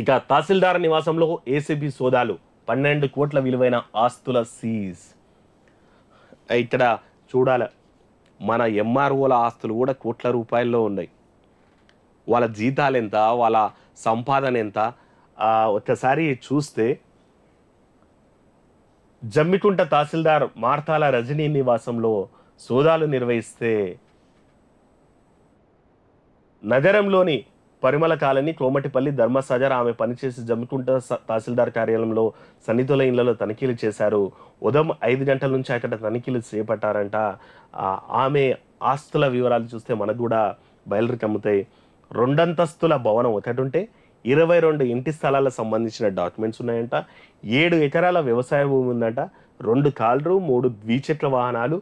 ఇక తహసీల్దార్ నివాసంలో ఏసీబీ సోదాలు పన్నెండు కోట్ల విలువైన ఆస్తుల సీజ్ ఇక్కడ చూడాలి మన ఎంఆర్ఓల ఆస్తులు కూడా కోట్ల రూపాయల్లో ఉన్నాయి వాళ్ళ జీతాలు ఎంత వాళ్ళ సంపాదన ఎంత ఒక్కసారి చూస్తే జమ్మికుంట తహసీల్దార్ మార్తాల రజనీ నివాసంలో సోదాలు నిర్వహిస్తే నగరంలోని పరిమళ కాలనీ కోమటిపల్లి ధర్మసజర్ ఆమె పనిచేసి జమ్ముకుంట తహసీల్దార్ కార్యాలయంలో సన్నిధుల ఇళ్లలో తనిఖీలు చేశారు ఉదయం ఐదు గంటల నుంచి అక్కడ తనిఖీలు చేపట్టారంట ఆమె ఆస్తుల వివరాలు చూస్తే మనకు కూడా బయలుదేరి కమ్ముతాయి రెండంతస్తుల భవనం ఒకటి ఉంటే ఇరవై రెండు ఇంటి స్థలాలకు సంబంధించిన డాక్యుమెంట్స్ ఉన్నాయంట ఏడు ఎకరాల వ్యవసాయ భూమి ఉందంట రెండు కాళ్ళు మూడు ద్విచక్ర వాహనాలు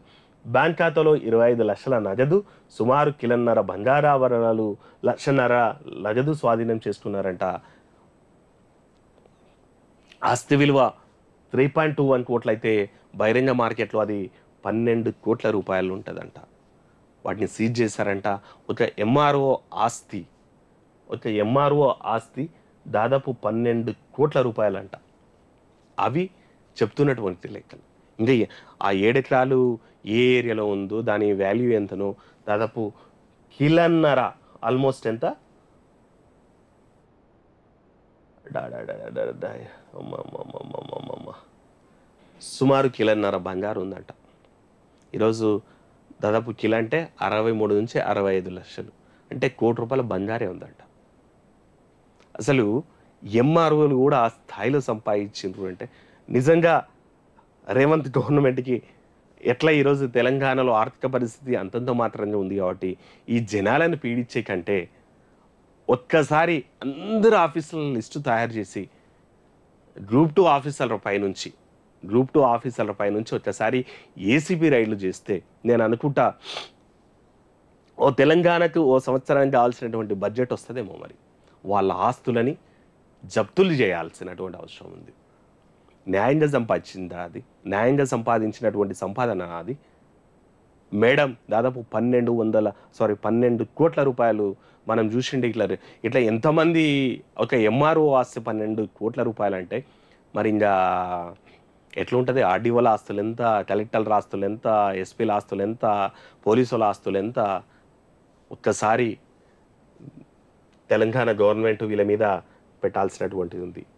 బ్యాంక్ ఖాతాలో ఇరవై ఐదు లక్షల నగదు సుమారు కిలన్నర బంగారాభరణాలు లక్షన్నర నగదు స్వాధీనం చేసుకున్నారంట ఆస్తి విలువ త్రీ పాయింట్ టూ వన్ కోట్లు అయితే బహిరంగ మార్కెట్లో అది పన్నెండు కోట్ల రూపాయలు ఉంటుందంట వాటిని సీజ్ చేశారంట ఒక ఎంఆర్ఓ ఆస్తి ఒక ఎంఆర్ఓ ఆస్తి దాదాపు పన్నెండు కోట్ల రూపాయలంట అవి చెప్తున్నటువంటి లెక్కలు అంటే ఆ ఏడెకరాలు ఏ ఏరియాలో ఉందో దాని వాల్యూ ఎంతనో దాదాపు కిలన్నర ఆల్మోస్ట్ ఎంత సుమారు కిలన్నర బంగారు ఉందంట ఈరోజు దాదాపు కిలో అంటే అరవై మూడు నుంచి అరవై ఐదు లక్షలు అంటే కోటి రూపాయల బంగారే ఉందంట అసలు ఎంఆర్ఓలు కూడా ఆ స్థాయిలో సంపాదించిండ్రు అంటే నిజంగా రేవంత్ గవర్నమెంట్కి ఎట్లా ఈరోజు తెలంగాణలో ఆర్థిక పరిస్థితి అంతంత మాత్రంగా ఉంది కాబట్టి ఈ జనాలను పీడించే కంటే ఒక్కసారి అందరు ఆఫీసుల లిస్టు తయారు చేసి గ్రూప్ టూ ఆఫీసర్ల పైనుంచి గ్రూప్ టూ ఆఫీసర్ల పైనుంచి ఒక్కసారి ఏసీబీ రైళ్లు చేస్తే నేను అనుకుంటా ఓ తెలంగాణకు ఓ సంవత్సరానికి కావాల్సినటువంటి బడ్జెట్ వస్తుందేమో మరి వాళ్ళ ఆస్తులని జప్తులు చేయాల్సినటువంటి అవసరం ఉంది న్యాయంగా సంపాదించిందా అది న్యాయంగా సంపాదించినటువంటి సంపాదన అది మేడం దాదాపు పన్నెండు వందల సారీ పన్నెండు కోట్ల రూపాయలు మనం చూసిండే ఇట్లా ఇట్లా ఎంతమంది ఒక ఎంఆర్ఓ ఆస్తి పన్నెండు కోట్ల రూపాయలు అంటే మరి ఇంకా ఎట్లుంటుంది ఆర్డీఓల ఆస్తులు ఎంత కలెక్టర్ల ఆస్తులు ఎంత ఎస్పీల ఆస్తులు ఎంత పోలీసుల ఆస్తులు ఎంత ఒక్కసారి తెలంగాణ గవర్నమెంట్ వీళ్ళ మీద పెట్టాల్సినటువంటిది ఉంది